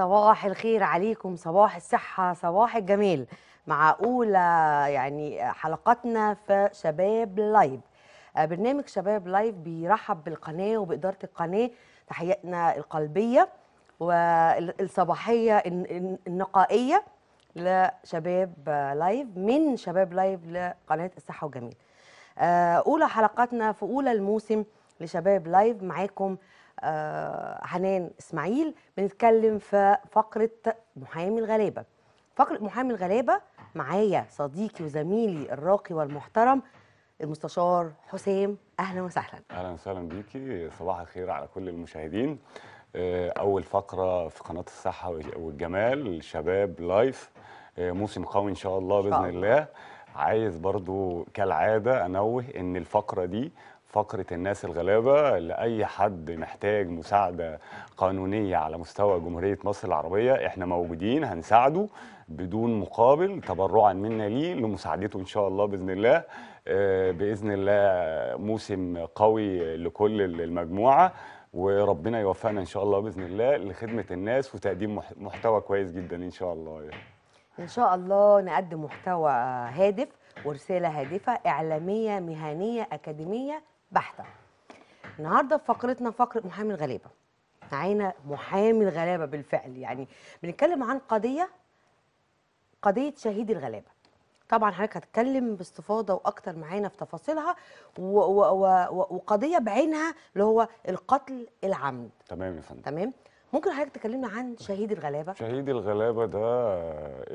صباح الخير عليكم صباح الصحة صباح الجمال مع أولى يعني حلقاتنا في شباب لايف آه، برنامج شباب لايف بيرحب بالقناة وبإدارة القناة تحياتنا القلبية والصباحية النقائية لشباب لايف من شباب لايف لقناة الصحة والجمال آه، أولى حلقاتنا في أولى الموسم لشباب لايف معاكم آه، حنان اسماعيل بنتكلم في فقره محامي الغلابه فقره محامي الغلابه معايا صديقي وزميلي الراقي والمحترم المستشار حسام اهلا وسهلا اهلا وسهلا بيكي صباح الخير على كل المشاهدين آه، اول فقره في قناه الصحه والجمال شباب لايف آه، موسم قوي ان شاء الله باذن الله عايز برضو كالعاده انوه ان الفقره دي فقرة الناس الغلابة لأي حد محتاج مساعدة قانونية على مستوى جمهورية مصر العربية احنا موجودين هنساعده بدون مقابل تبرعا منا ليه لمساعدته إن شاء الله بإذن الله آه، بإذن الله موسم قوي لكل المجموعة وربنا يوفقنا إن شاء الله بإذن الله لخدمة الناس وتقديم محتوى كويس جدا إن شاء الله يعني. إن شاء الله نقدم محتوى هادف ورسالة هادفة إعلامية مهنية أكاديمية بحتة النهاردة في فقرتنا فقرة محامي الغلابة معانا محامي الغلابة بالفعل يعني بنتكلم عن قضية قضية شهيد الغلابة طبعا حضرتك هتتكلم باستفاضه واكتر معانا في تفاصيلها وقضيه بعينها اللي هو القتل العمد تمام يا فندم تمام ممكن حضرتك تكلمنا عن شهيد الغلابه شهيد الغلابه ده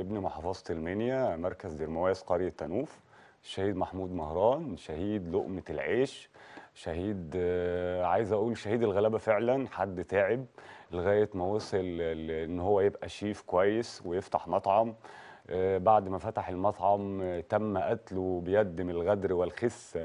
ابن محافظه المنيا مركز درمواس قريه تنوف الشهيد محمود مهران شهيد لقمه العيش شهيد آه، عايز اقول شهيد الغلابه فعلا حد تعب لغايه ما وصل ان هو يبقى شيف كويس ويفتح مطعم آه، بعد ما فتح المطعم تم قتله بيد من الغدر والخس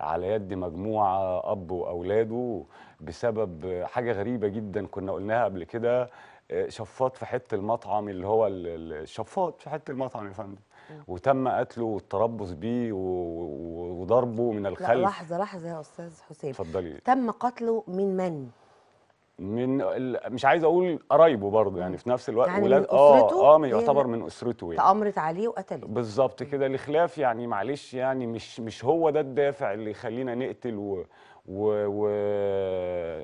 على يد مجموعه اب واولاده بسبب حاجه غريبه جدا كنا قلناها قبل كده آه، شفاط في حته المطعم اللي هو الشفاط في حته المطعم يا فندم وتم قتله والتربص به وضربه من الخلف لحظه لحظه يا استاذ حسين اتفضلي تم قتله من من من مش عايز اقول قرايبه برضه يعني في نفس الوقت يعني ولاد اه اه يعتبر يعني من اسرته يعني تامرت عليه وقتله بالظبط كده لخلاف يعني معلش يعني مش مش هو ده الدافع اللي يخلينا نقتل و و, و...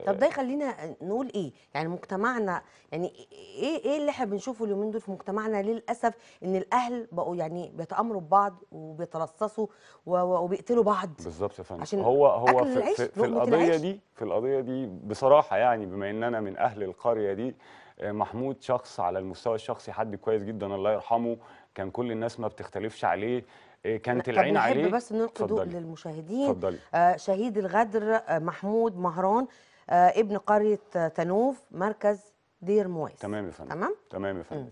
طب ده يخلينا نقول ايه يعني مجتمعنا يعني ايه ايه اللي احنا بنشوفه اليومين دول في مجتمعنا للاسف ان الاهل بقوا يعني بيتامروا ببعض وبيترصصوا وبيقتلوا بعض بالظبط يا فندم عشان هو هو في, العيش في, في القضيه العيش. دي في القضيه دي بصراحه يعني بما ان انا من اهل القريه دي آه، محمود شخص على المستوى الشخصي حد كويس جدا الله يرحمه كان كل الناس ما بتختلفش عليه إيه، كانت العين عليه طب بس نلقي ضوء للمشاهدين فضل. آه شهيد الغدر آه، محمود مهران آه ابن قرية آه، تنوف مركز دير مويس تمام يا فندم تمام تمام يا فندم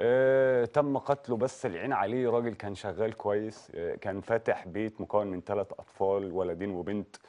آه تم قتله بس العين عليه راجل كان شغال كويس آه كان فاتح بيت مكون من ثلاث أطفال ولدين وبنت آه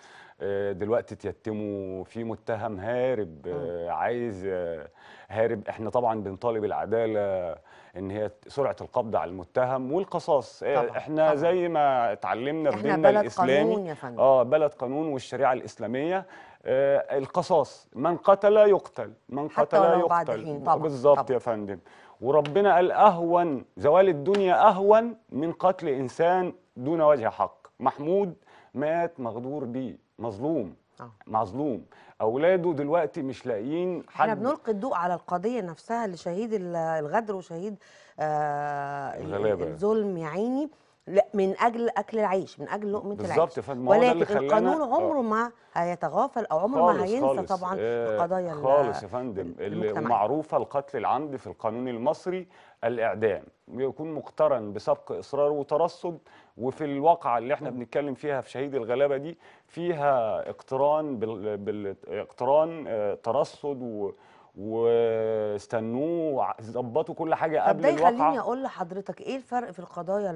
آه، دلوقتي تيتموا في متهم هارب آه، عايز آه، هارب احنا طبعا بنطالب العداله ان هي سرعه القبض على المتهم والقصاص طبعا احنا طبعا زي ما اتعلمنا في ديننا الاسلامي اه بلد قانون والشريعه الاسلاميه آه القصاص من قتل يقتل من قتل يقتل بالظبط يا فندم وربنا قال اهون زوال الدنيا اهون من قتل انسان دون وجه حق محمود مات مغدور بيه مظلوم آه. مظلوم اولاده دلوقتي مش لاقيين حد احنا بنلقي الضوء على القضيه نفسها لشهيد الغدر وشهيد آه الظلم يا عيني لا من اجل اكل العيش من اجل لقمه العيش بالظبط فما ولكن القانون آه. عمره ما هيتغافل او عمره ما هينسى خالص طبعا آه القضايا خالص يا فندم المعروفه القتل العمد في القانون المصري الاعدام بيكون مقترن بسبق اصرار وترصد وفي الواقعه اللي احنا بنتكلم فيها في شهيد الغلابه دي فيها اقتران بالاقتران آه، ترصد و واستنوه وظبطوا كل حاجه قبل الواقعه ده يخليني اقول لحضرتك ايه الفرق في القضايا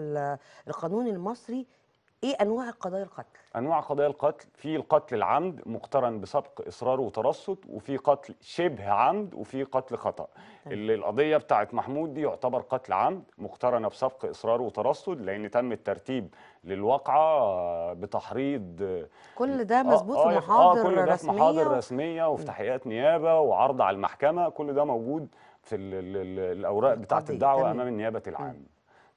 القانون المصري ايه انواع قضايا القتل؟ انواع قضايا القتل في القتل العمد مقترن بسبق اصرار وترصد وفي قتل شبه عمد وفي قتل خطا طيب. اللي القضيه بتاعه محمود دي يعتبر قتل عمد مقترنه بسبق اصرار وترصد لان تم الترتيب للواقعه بتحريض كل ده آه، مظبوط آه في آه، محاضر آه كل ده في محاضر رسميه وفي تحقيقات نيابه وعرض على المحكمه كل ده موجود في الاوراق طيب، بتاعه الدعوه امام النيابه العامه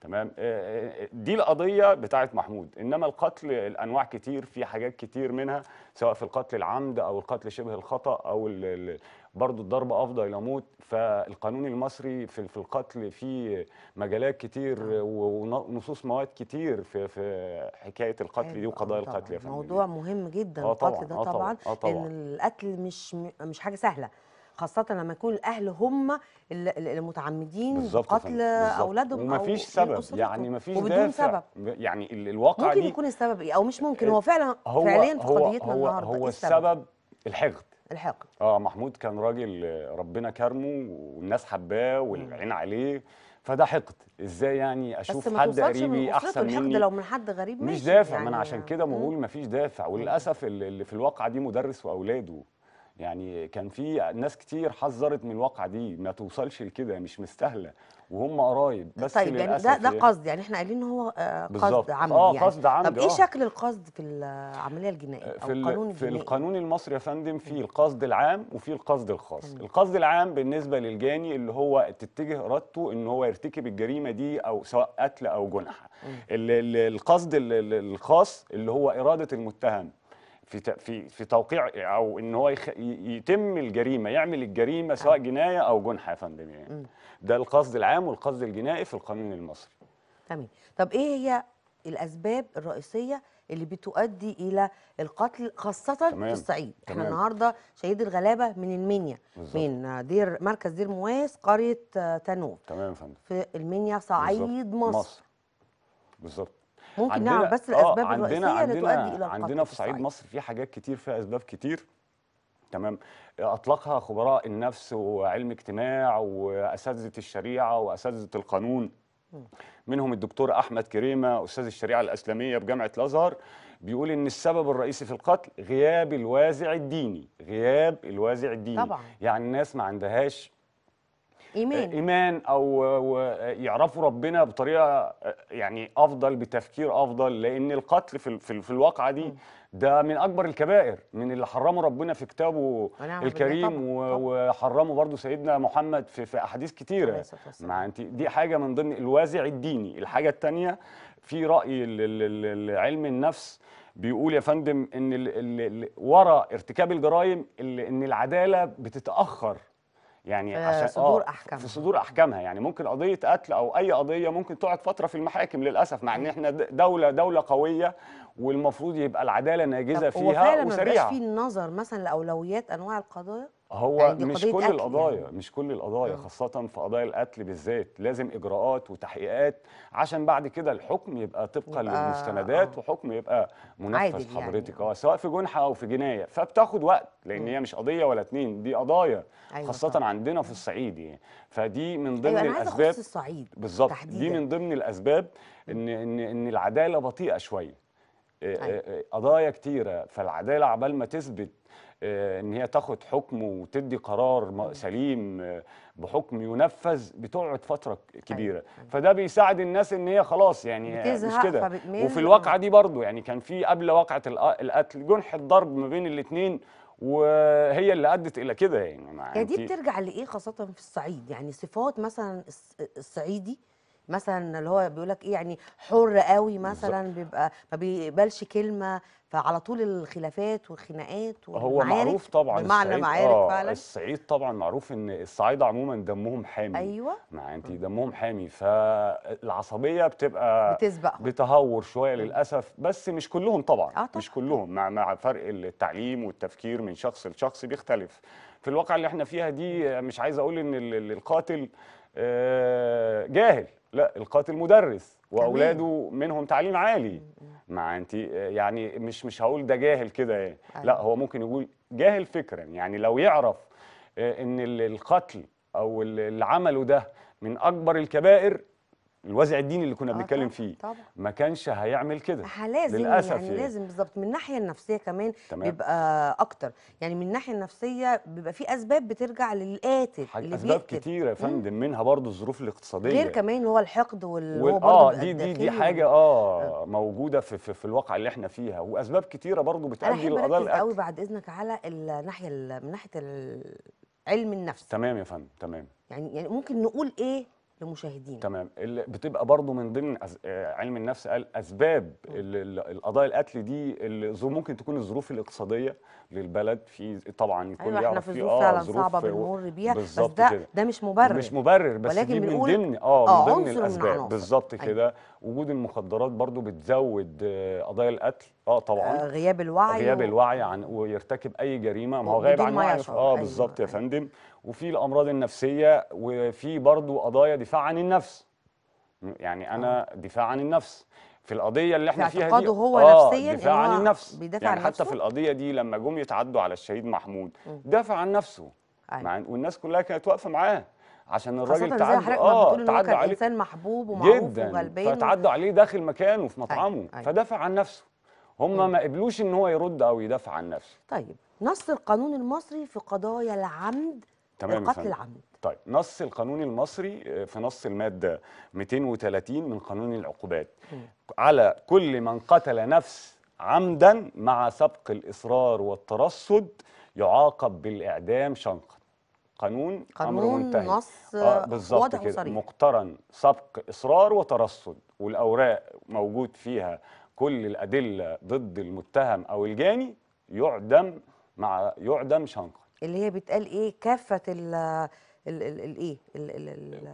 تمام آه، آه، دي القضيه بتاعه محمود انما القتل الانواع كتير في حاجات كتير منها سواء في القتل العمد او القتل شبه الخطا او برضه الضرب افضل الى موت فالقانون المصري في في القتل في مجالات كتير آه. ونصوص مواد كتير في في حكايه القتل دي وقضايا القتل يا فندم موضوع مهم جدا القتل ده طبعا, طبعا, طبعا لان القتل مش مش حاجه سهله خاصه لما يكون الاهل هم المتعمدين بقتل اولادهم فيش سبب يعني مفيش وبدون دافع سبب يعني الواقع ممكن دي يكون السبب إيه؟ او مش آه، ممكن هو إيه، فعلا هو فعليا في قضيتنا هو النهارده هو إيه السبب, السبب الحقد الحقد اه محمود كان راجل آه، ربنا كرمه والناس حباه والعين عليه فده حقد ازاي يعني اشوف حد قريبي من احسن مني الحقد لو من حد غريب مش دافع يعني ما انا يعني عشان كده بقول مفيش دافع وللاسف اللي في الواقع دي مدرس واولاده يعني كان في ناس كتير حذرت من الواقعه دي ما توصلش لكده مش مستاهله وهم قرايب بس طيب يعني ده ده يعني قصد يعني احنا قايلين ان هو آه، قصد عمد اه يعني. قصد عمد طب ايه آه. شكل القصد في العمليه الجنائيه او القانون الجنائي في القانون المصري يا فندم في القصد العام وفي القصد الخاص مم. القصد العام بالنسبه للجاني اللي هو تتجه ارادته ان هو يرتكب الجريمه دي او سواء قتل او جنح القصد الخاص اللي هو اراده المتهم في في في توقيع او ان هو يخ يتم الجريمه يعمل الجريمه سواء نعم. جنايه او جنحه يا فندم يعني ده القصد العام والقصد الجنائي في القانون المصري تمام طب ايه هي الاسباب الرئيسيه اللي بتؤدي الى القتل خاصه تمام. في الصعيد تمام. احنا النهارده شهيد الغلابه من المنيا من دير مركز دير مواس قريه آه، تنوف تمام يا فندم في المنيا صعيد بالزبط. مصر. بالظبط ممكن نعرف بس آه، الاسباب عندنا الرئيسيه عندنا اللي تؤدي الى القتل عندنا في صعيد مصر في حاجات كتير فيها اسباب كتير تمام اطلقها خبراء النفس وعلم اجتماع واساتذه الشريعه واساتذه القانون منهم الدكتور احمد كريمه استاذ الشريعه الاسلاميه بجامعه الازهر بيقول ان السبب الرئيسي في القتل غياب الوازع الديني غياب الوازع الديني طبعا. يعني الناس ما عندهاش ايمان آه، ايمان او يعرفوا ربنا بطريقه آه، يعني افضل بتفكير افضل لان القتل في في الواقعه دي ده من اكبر الكبائر من اللي حرمه ربنا في كتابه الكريم طبعا. وحرمه برضو سيدنا محمد في, في احاديث كتيره مع انت دي حاجه من ضمن الوازع الديني الحاجه الثانيه في راي علم النفس بيقول يا فندم ان ورا ارتكاب الجرائم ان العداله بتتاخر يعني في عشان صدور آه احكامها في صدور احكامها يعني ممكن قضيه قتل او اي قضيه ممكن تقعد فتره في المحاكم للاسف مع ان احنا دوله دوله قويه والمفروض يبقى العداله ناجزه فيها وسريعه هو فعلا ما في النظر مثلا لاولويات انواع القضايا هو يعني مش كل أكل القضايا يعني. مش كل القضايا آه. خاصة في قضايا القتل بالذات لازم إجراءات وتحقيقات عشان بعد كده الحكم يبقى طبقا للمستندات آه. وحكم يبقى منفذ يعني. حضرتك يعني. سواء في جنحة أو في جناية فبتاخد وقت لأن هي مش قضية ولا اتنين دي قضايا أيوة خاصة طبعا. عندنا في الصعيد يعني فدي من أيوة، ضمن أيوة الأسباب بالظبط دي من ضمن الأسباب إن إن إن العدالة بطيئة شوية آه، آه، طيب. آه، قضايا كتيره فالعداله عبال ما تثبت ان هي تاخد حكم وتدي قرار سليم بحكم ينفذ بتقعد فتره طيب. كبيره فده بيساعد الناس ان هي خلاص يعني مش كده وفي الواقعه دي برضو يعني كان في قبل واقعه القتل جنح الضرب ما بين الاثنين وهي اللي ادت الى كده يعني يعني دي بترجع لايه خاصه في الصعيد يعني صفات مثلا الصعيدي مثلا اللي هو بيقول لك ايه يعني حر قوي مثلا بالزبط. بيبقى ما بيقبلش كلمه فعلى طول الخلافات والخناقات والمعارك هو معروف طبعا بمعنى معارك آه فعلا الصعيد طبعا معروف ان الصعيد عموما دمهم حامي ايوه مع انت دمهم حامي فالعصبيه بتبقى بتسبق بتهور شويه للاسف بس مش كلهم طبعا, آه طبعا. مش كلهم مع مع فرق التعليم والتفكير من شخص لشخص بيختلف في الواقع اللي احنا فيها دي مش عايز اقول ان القاتل آه، جاهل لا القاتل مدرس واولاده منهم تعليم عالي مع انت آه، يعني مش مش هقول ده جاهل كده يعني أيوة. لا هو ممكن يقول جاهل فكرا يعني لو يعرف آه، ان القتل او اللي عمله ده من اكبر الكبائر الوازع الديني اللي كنا آه، بنتكلم فيه طبعا. ما كانش هيعمل كده لازم يعني، للاسف يعني, يعني لازم بالظبط من الناحيه النفسيه كمان تمام. بيبقى اكتر يعني من الناحيه النفسيه بيبقى في اسباب بترجع للقاتل اللي اسباب كتيره يا فندم منها برضو الظروف الاقتصاديه غير كمان اللي هو الحقد وال وال... اه دي دي دي حاجه اه موجوده في, في في الواقع اللي احنا فيها واسباب كتيره برضو بتؤدي للقضاء الاكل قوي بعد اذنك على الناحيه من ناحيه علم النفس تمام يا فندم تمام يعني يعني ممكن نقول ايه للمشاهدين تمام اللي بتبقى برضو من ضمن آه، علم النفس قال اسباب القضايا القتل دي ممكن تكون الظروف الاقتصاديه للبلد في طبعا الكل أيوة يعرف في ظروف آه فعلا ظروف صعبه بنمر بيها بس ده ده مش مبرر مش مبرر بس ولكن دي من ضمن اه من آه، ضمن الاسباب بالظبط أيوة. كده وجود المخدرات برضو بتزود آه، قضايا القتل اه طبعا غياب الوعي غياب الوعي عن ويرتكب اي جريمه ما هو غايب عن وعيه اه أيوة، بالظبط أيوة. يا فندم وفي الامراض النفسيه وفي برضو قضايا دفاع عن النفس يعني انا آه. دفاع عن النفس في القضيه اللي احنا فيها دي هو آه نفسيا دفاع عن النفس بيدافع يعني عن حتى نفسه؟ في القضيه دي لما جم يتعدوا على الشهيد محمود دافع عن نفسه أيوة. والناس كلها كانت واقفه معاه عشان الراجل تعدى اه تعدى عليه انسان محبوب ومعروف جدا وغلبان فتعدوا عليه داخل مكانه في مطعمه أيوة. أيوة. فدافع عن نفسه هم ما قبلوش ان هو يرد او يدافع عن نفسه طيب نص القانون المصري في قضايا العمد تمام القتل عمد طيب نص القانون المصري آه، في نص المادة 230 من قانون العقوبات م. على كل من قتل نفس عمدا مع سبق الإصرار والترصد يعاقب بالإعدام شنقا قانون, قانون أمره منتهي نص آه بالظبط كده وصريح مقترن سبق إصرار وترصد والأوراق موجود فيها كل الأدلة ضد المتهم أو الجاني يعدم مع يعدم شنقا اللي هي بتقال ايه كافه ال الايه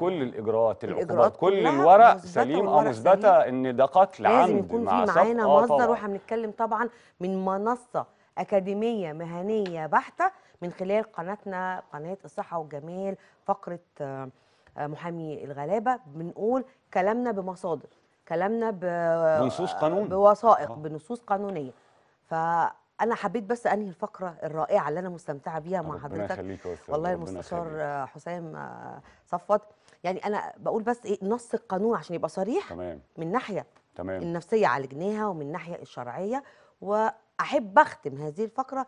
كل الاجراءات العقوبات كل الورق سليم او آه، مثبته ان ده قتل عمد لازم يكون في معانا آه، مصدر واحنا بنتكلم طبعا من منصه اكاديميه مهنيه بحته من خلال قناتنا قناه الصحه والجمال فقره آه، محامي الغلابه بنقول كلامنا بمصادر كلامنا بنصوص قانون بوثائق آه. بنصوص قانونيه ف انا حبيت بس انهي الفقره الرائعه اللي انا مستمتعه بيها مع حضرتك والله المستشار حسام آه، صفوت يعني انا بقول بس ايه نص القانون عشان يبقى صريح تمام. من ناحيه تمام. النفسيه عالجناها ومن ناحيه الشرعيه واحب اختم هذه الفقره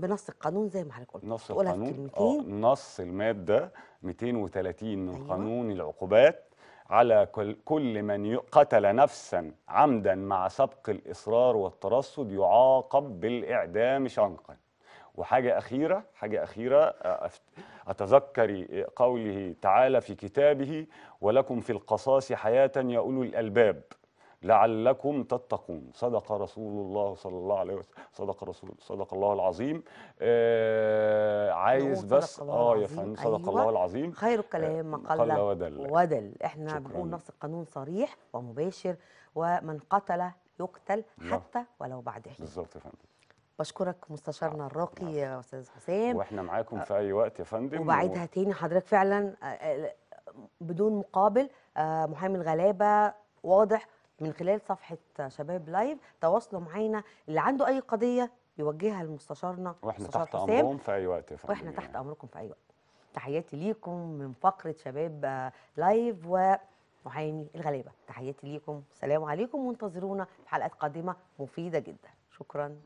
بنص القانون زي ما حضرتك قلت نص القانون آه، نص الماده 230 من أيوة. قانون العقوبات على كل من قتل نفسا عمدا مع سبق الإصرار والترصد يعاقب بالإعدام شنقا وحاجة أخيرة حاجة أخيرة أتذكر قوله تعالى في كتابه ولكم في القصاص حياة يا أولو الألباب لعلكم تتقون صدق رسول الله صلى الله عليه وسلم صدق رسول صدق الله العظيم آه عايز بس اه يا فندم صدق أيوة. الله العظيم خير آه، الكلام ما قل ودل ودل احنا بنقول نص القانون صريح ومباشر ومن قتل يقتل نعم. حتى ولو بعد حين بالظبط يا فندم بشكرك مستشارنا آه، الراقي نعم. استاذ حسام واحنا معاكم آه، في اي وقت يا فندم وبعيدها و... تاني حضرتك فعلا بدون مقابل محامي الغلابه واضح من خلال صفحه شباب لايف تواصلوا معينا اللي عنده اي قضيه يوجهها لمستشارنا واحنا تحت حسام. امرهم في اي وقت يا واحنا يعني. تحت امركم في اي وقت تحياتي ليكم من فقره شباب آه، لايف ومحامي الغلابه تحياتي ليكم سلام عليكم وانتظرونا في حلقات قادمه مفيده جدا شكرا